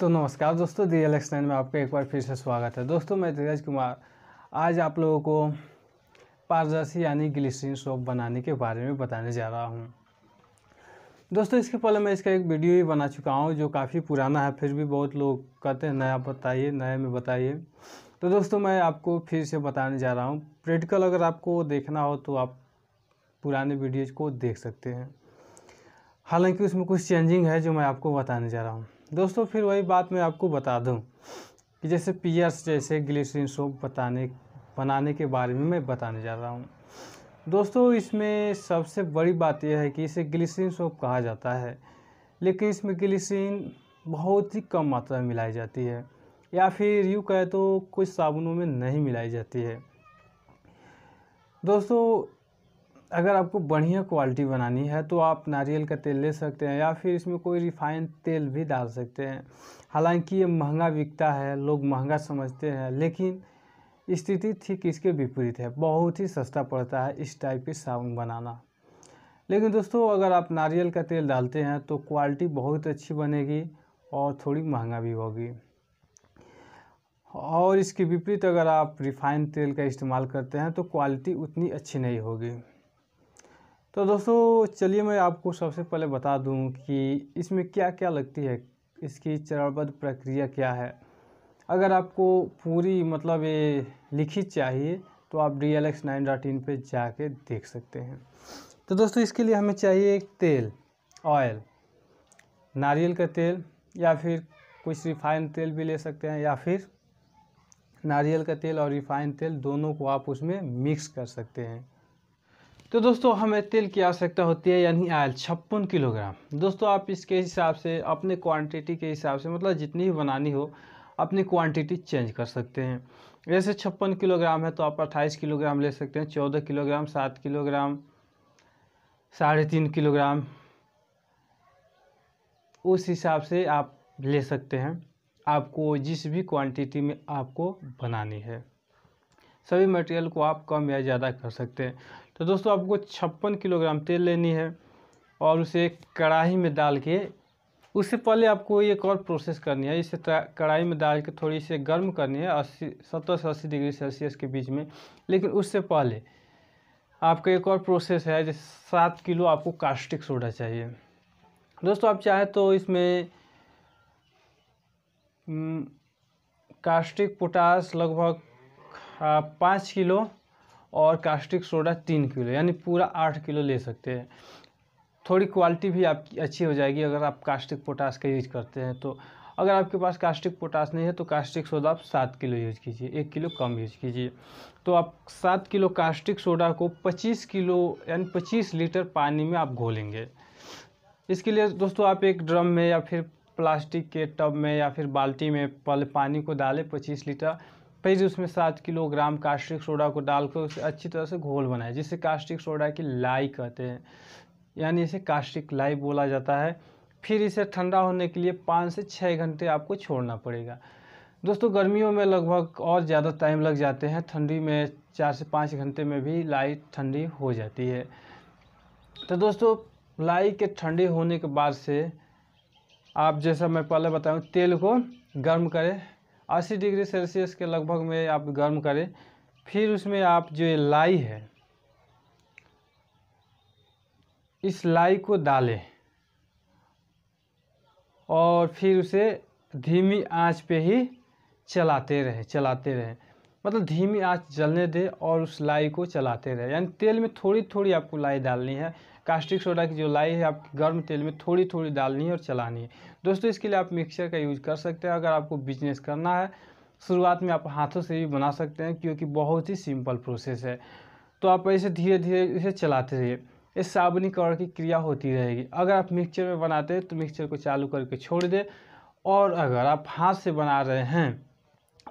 तो नमस्कार दोस्तों डी एल में आपका एक बार फिर से स्वागत है दोस्तों मैं धीरज कुमार आज आप लोगों को पारदर्शी यानी ग्लिसरीन सोप बनाने के बारे में बताने जा रहा हूँ दोस्तों इसके पहले मैं इसका एक वीडियो ही बना चुका हूँ जो काफ़ी पुराना है फिर भी बहुत लोग कहते हैं नया बताइए नए में बताइए तो दोस्तों मैं आपको फिर से बताने जा रहा हूँ प्रैक्टिकल अगर आपको देखना हो तो आप पुराने वीडियोज़ को देख सकते हैं हालांकि उसमें कुछ चेंजिंग है जो मैं आपको बताने जा रहा हूँ दोस्तों फिर वही बात मैं आपको बता दूं कि जैसे पियर्स जैसे ग्लिसरीन सोप बताने बनाने के बारे में मैं बताने जा रहा हूँ दोस्तों इसमें सबसे बड़ी बात यह है कि इसे ग्लिसरीन सोप कहा जाता है लेकिन इसमें ग्लिसरीन बहुत ही कम मात्रा में मिलाई जाती है या फिर यूँ कहे तो कुछ साबुनों में नहीं मिलाई जाती है दोस्तों अगर आपको बढ़िया क्वालिटी बनानी है तो आप नारियल का तेल ले सकते हैं या फिर इसमें कोई रिफाइंड तेल भी डाल सकते हैं हालांकि ये महंगा बिकता है लोग महंगा समझते हैं लेकिन स्थिति ठीक इसके विपरीत है बहुत ही सस्ता पड़ता है इस टाइप के साबुन बनाना लेकिन दोस्तों अगर आप नारियल का तेल डालते हैं तो क्वालिटी बहुत अच्छी बनेगी और थोड़ी महंगा भी होगी और इसके विपरीत अगर आप रिफाइंड तेल का इस्तेमाल करते हैं तो क्वालिटी उतनी अच्छी नहीं होगी तो दोस्तों चलिए मैं आपको सबसे पहले बता दूं कि इसमें क्या क्या लगती है इसकी चरणबद्ध प्रक्रिया क्या है अगर आपको पूरी मतलब ये लिखित चाहिए तो आप D L X nine dot in पर जाके देख सकते हैं तो दोस्तों इसके लिए हमें चाहिए एक तेल ऑयल नारियल का तेल या फिर कुछ रिफाइंड तेल भी ले सकते हैं या फिर नारियल का तेल और रिफाइंड तेल दोनों को आप उसमें मिक्स कर सकते हैं तो दोस्तों हमें तेल की आवश्यकता होती है यानी आयल छप्पन किलोग्राम दोस्तों आप इसके हिसाब से अपने क्वांटिटी के हिसाब से मतलब जितनी बनानी हो अपनी क्वांटिटी चेंज कर सकते हैं जैसे छप्पन किलोग्राम है तो आप अट्ठाईस किलोग्राम ले सकते हैं चौदह किलोग्राम सात किलोग्राम साढ़े तीन किलोग्राम उस हिसाब से आप ले सकते हैं आपको जिस भी क्वांटिटी में आपको बनानी है सभी मटेरियल को आप कम या ज़्यादा कर सकते हैं तो दोस्तों आपको छप्पन किलोग्राम तेल लेनी है और उसे कढ़ाई में डाल के उससे पहले आपको एक और प्रोसेस करनी है इसे कढ़ाई में डाल के थोड़ी से गर्म करनी है अस्सी सत्तर से अस्सी डिग्री सेल्सियस के बीच में लेकिन उससे पहले आपका एक और प्रोसेस है जैसे सात किलो आपको कास्टिक सोडा चाहिए दोस्तों आप चाहें तो इसमें कास्टिक हम्म, पोटास लगभग हाँ, पाँच किलो और कास्टिक सोडा तीन किलो यानी पूरा आठ किलो ले सकते हैं थोड़ी क्वालिटी भी आपकी अच्छी हो जाएगी अगर आप कास्टिक पोटास का यूज करते हैं तो अगर आपके पास कास्टिक पोटास नहीं है तो कास्टिक सोडा आप सात किलो यूज कीजिए एक किलो कम यूज कीजिए तो आप सात किलो कास्टिक सोडा को पच्चीस किलो यानी पच्चीस लीटर पानी में आप घोलेंगे इसके लिए दोस्तों आप एक ड्रम में या फिर प्लास्टिक के टब में या फिर बाल्टी में पहले पानी को डालें पच्चीस लीटर फिर उसमें सात किलोग्राम कास्टिक सोडा को डालकर उसे अच्छी तरह से घोल बनाए जिसे कास्टिक सोडा की लाई कहते हैं यानी इसे कास्टिक लाई बोला जाता है फिर इसे ठंडा होने के लिए पाँच से छः घंटे आपको छोड़ना पड़ेगा दोस्तों गर्मियों में लगभग और ज़्यादा टाइम लग जाते हैं ठंडी में चार से पाँच घंटे में भी लाई ठंडी हो जाती है तो दोस्तों लाई के ठंडे होने के बाद से आप जैसा मैं पहले बताऊँ तेल को गर्म करें अस्सी डिग्री सेल्सियस के लगभग में आप गर्म करें फिर उसमें आप जो ये लाई है इस लाई को डालें और फिर उसे धीमी आंच पे ही चलाते रहें चलाते रहें मतलब धीमी आंच जलने दें और उस लाई को चलाते रहे यानी तेल में थोड़ी थोड़ी आपको लाई डालनी है कास्टिक सोडा की जो लाई है आप गर्म तेल में थोड़ी थोड़ी डालनी है और चलानी है दोस्तों इसके लिए आप मिक्सर का यूज़ कर सकते हैं अगर आपको बिजनेस करना है शुरुआत में आप हाथों से भी बना सकते हैं क्योंकि बहुत ही सिंपल प्रोसेस है तो आप ऐसे धीरे धीरे इसे चलाते रहिए इस साबुनीकरण की क्रिया होती रहेगी अगर आप मिक्सचर में बनाते हैं तो मिक्सचर को चालू करके छोड़ दें और अगर आप हाथ से बना रहे हैं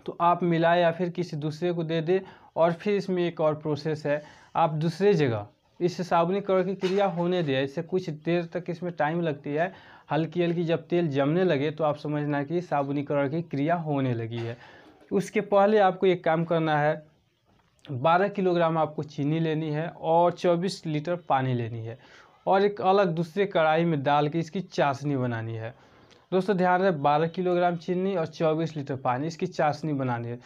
तो आप मिलाए या फिर किसी दूसरे को दे दे और फिर इसमें एक और प्रोसेस है आप दूसरे जगह इस साबुनीकरण की क्रिया होने दें इससे कुछ देर तक इसमें टाइम लगती है हल्की हल्की जब तेल जमने लगे तो आप समझना कि साबुनीकरण की क्रिया होने लगी है उसके पहले आपको एक काम करना है 12 किलोग्राम आपको चीनी लेनी है और 24 लीटर पानी लेनी है और एक अलग दूसरे कढ़ाई में डाल के इसकी चाशनी बनानी है दोस्तों ध्यान रहे बारह किलोग्राम चीनी और चौबीस लीटर पानी इसकी चाशनी बनानी है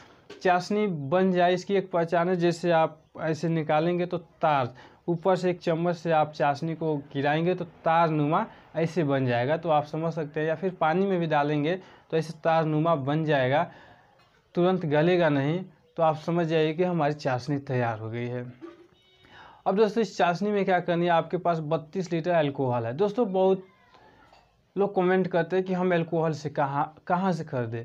चाशनी बन जाए इसकी एक पहचान है जैसे आप ऐसे निकालेंगे तो तार ऊपर से एक चम्मच से आप चाशनी को गिराएंगे तो तार नुमा ऐसे बन जाएगा तो आप समझ सकते हैं या फिर पानी में भी डालेंगे तो ऐसे तार नुमा बन जाएगा तुरंत गलेगा नहीं तो आप समझ जाइए कि हमारी चाशनी तैयार हो गई है अब दोस्तों इस चाशनी में क्या करनी है आपके पास 32 लीटर अल्कोहल है दोस्तों बहुत लोग कमेंट करते हैं कि हम एल्कोहल से कहाँ कहाँ से खरीदें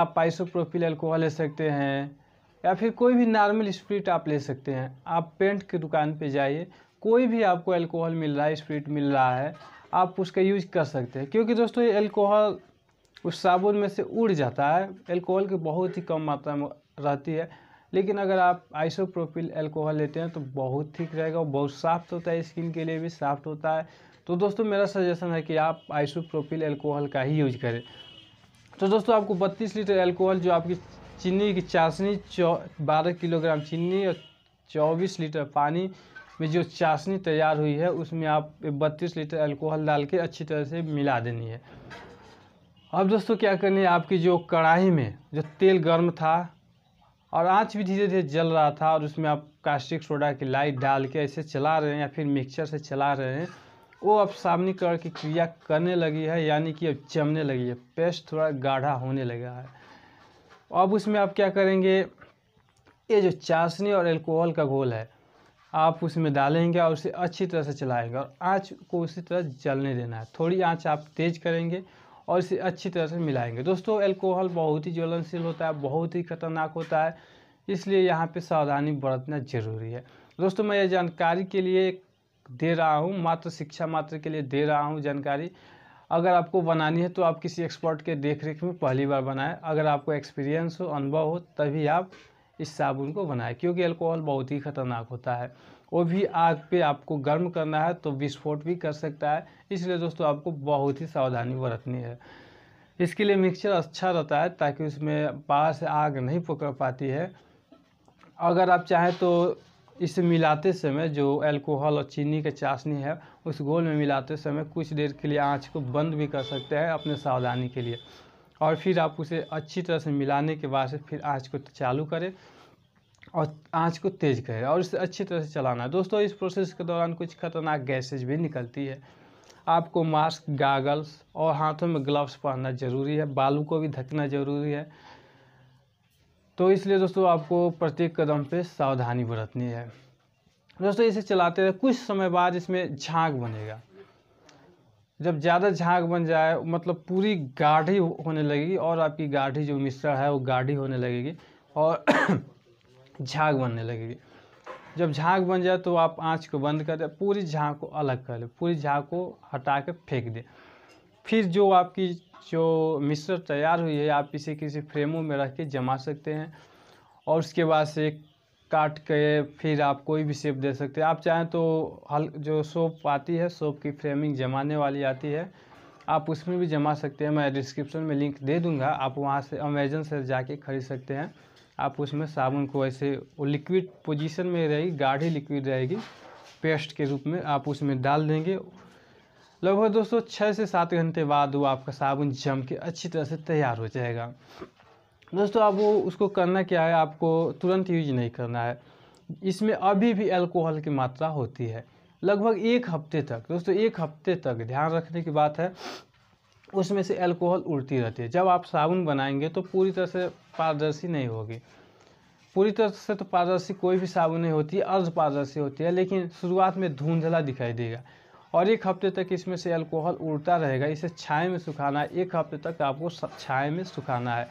आप पाइसोप्रोफिल एल्कोहल ले सकते हैं या फिर कोई भी नॉर्मल स्प्रिट आप ले सकते हैं आप पेंट की दुकान पे जाइए कोई भी आपको एल्कोहल मिल रहा है स्प्रिट मिल रहा है आप उसका यूज कर सकते हैं क्योंकि दोस्तों ये एल्कोहल उस साबुन में से उड़ जाता है एल्कोहल की बहुत ही कम मात्रा में रहती है लेकिन अगर आप आइसोप्रोपिल अल्कोहल लेते हैं तो बहुत ठीक रहेगा और बहुत साफ्ट होता है स्किन के लिए भी साफ्ट होता है तो दोस्तों मेरा सजेशन है कि आप आइसोप्रोपिल अल्कोहल का ही यूज करें तो दोस्तों आपको 32 लीटर अल्कोहल जो आपकी चीनी की चाशनी चौ बारह किलोग्राम चीनी और चौबीस लीटर पानी में जो चाशनी तैयार हुई है उसमें आप बत्तीस लीटर अल्कोहल डाल के अच्छी तरह से मिला देनी है अब दोस्तों क्या करनी है आपकी जो कढ़ाई में जो तेल गर्म था और आँच भी धीरे धीरे जल रहा था और उसमें आप कास्टिक सोडा की लाइट डाल के ऐसे चला रहे हैं या फिर मिक्सचर से चला रहे हैं वो अब सामने कलर की क्रिया करने लगी है यानी कि अब जमने लगी है पेस्ट थोड़ा गाढ़ा होने लगा है अब उसमें आप क्या करेंगे ये जो चाशनी और एल्कोहल का घोल है आप उसमें डालेंगे और उसे अच्छी तरह से चलाएंगे और आँच को उसी तरह जलने देना है थोड़ी आँच आप तेज़ करेंगे और इसे अच्छी तरह से मिलाएंगे दोस्तों एल्कोहल बहुत ही ज्वलनशील होता है बहुत ही खतरनाक होता है इसलिए यहाँ पे सावधानी बरतना जरूरी है दोस्तों मैं ये जानकारी के लिए दे रहा हूँ मात्र शिक्षा मात्र के लिए दे रहा हूँ जानकारी अगर आपको बनानी है तो आप किसी एक्सपर्ट के देख रेख में पहली बार बनाएं अगर आपको एक्सपीरियंस हो अनुभव हो तभी आप इस साबुन को बनाएं क्योंकि अल्कोहल बहुत ही खतरनाक होता है वो भी आग पे आपको गर्म करना है तो विस्फोट भी कर सकता है इसलिए दोस्तों आपको बहुत ही सावधानी बरतनी है इसके लिए मिक्सचर अच्छा रहता है ताकि उसमें बाहर से आग नहीं पकड़ पाती है अगर आप चाहें तो इसे मिलाते समय जो अल्कोहल और चीनी का चाशनी है उस गोल में मिलाते समय कुछ देर के लिए आँच को बंद भी कर सकते हैं अपने सावधानी के लिए और फिर आप उसे अच्छी तरह से मिलाने के बाद से फिर आँच को चालू करें और आँच को तेज़ करें और इसे अच्छी तरह से चलाना है दोस्तों इस प्रोसेस के दौरान कुछ खतरनाक गैसेज भी निकलती है आपको मास्क गागल्स और हाथों में ग्लव्स पहनना ज़रूरी है बालू को भी ढकना ज़रूरी है तो इसलिए दोस्तों आपको प्रत्येक कदम पे सावधानी बरतनी है दोस्तों इसे चलाते रहे कुछ समय बाद इसमें झाग बनेगा जब ज़्यादा झाग बन जाए मतलब पूरी गाढ़ी होने लगेगी और आपकी गाढ़ी जो मिश्रण है वो गाढ़ी होने लगेगी और झाग बनने लगेगी जब झाग बन जाए तो आप आँच को बंद कर दें पूरी झाग को अलग कर लें पूरी झाग को हटा कर फेंक दें फिर जो आपकी जो मिश्र तैयार हुई है आप इसे किसी फ्रेमों में रख के जमा सकते हैं और उसके बाद से काट के फिर आप कोई भी शेप दे सकते हैं आप चाहें तो हल जो सोप आती है सोप की फ्रेमिंग जमाने वाली आती है आप उसमें भी जमा सकते हैं मैं डिस्क्रिप्शन में लिंक दे दूंगा आप वहाँ से अमेजन से जाके खरीद सकते हैं आप उसमें साबुन को ऐसे वो लिक्विड पोजीशन में रहेगी गाढ़ी लिक्विड रहेगी पेस्ट के रूप में आप उसमें डाल देंगे लगभग दोस्तों छः से सात घंटे बाद वो आपका साबुन जम के अच्छी तरह से तैयार हो जाएगा दोस्तों आप वो उसको करना क्या है आपको तुरंत यूज नहीं करना है इसमें अभी भी अल्कोहल की मात्रा होती है लगभग एक हफ्ते तक दोस्तों एक हफ्ते तक ध्यान रखने की बात है उसमें से अल्कोहल उड़ती रहती है जब आप साबुन बनाएंगे तो पूरी तरह से पारदर्शी नहीं होगी पूरी तरह से तो पारदर्शी कोई भी साबुन नहीं होती है अर्ध पारदर्शी होती है लेकिन शुरुआत में धुंधला दिखाई देगा और एक हफ्ते तक इसमें से अल्कोहल उड़ता रहेगा इसे छाए में सुखाना है एक हफ्ते तक आपको छाए में सुखाना है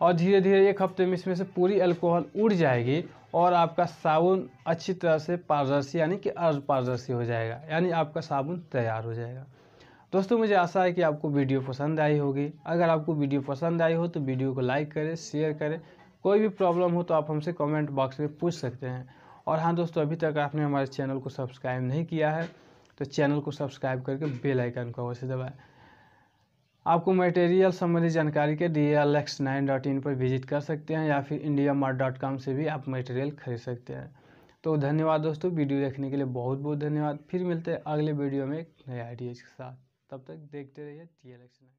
और धीरे धीरे एक हफ्ते में इसमें से पूरी अल्कोहल उड़ जाएगी और आपका साबुन अच्छी तरह से पारदर्शी यानी कि अर्ध पारदर्शी हो जाएगा यानी आपका साबुन तैयार हो जाएगा दोस्तों मुझे आशा है कि आपको वीडियो पसंद आई होगी अगर आपको वीडियो पसंद आई हो तो वीडियो को लाइक करें शेयर करें कोई भी प्रॉब्लम हो तो आप हमसे कमेंट बॉक्स में पूछ सकते हैं और हाँ दोस्तों अभी तक आपने हमारे चैनल को सब्सक्राइब नहीं किया है तो चैनल को सब्सक्राइब करके बेल आइकन को अवश्य दबाएं आपको मटेरियल संबंधी जानकारी के D L X nine dot in पर विजिट कर सकते हैं या फिर इंडिया मार्ट डॉट कॉम से भी आप मटेरियल खरीद सकते हैं तो धन्यवाद दोस्तों वीडियो देखने के लिए बहुत बहुत धन्यवाद फिर मिलते हैं अगले वीडियो में एक नए आइडियाज़ के साथ तब तक देखते रहिए टी एल एक्स नाइन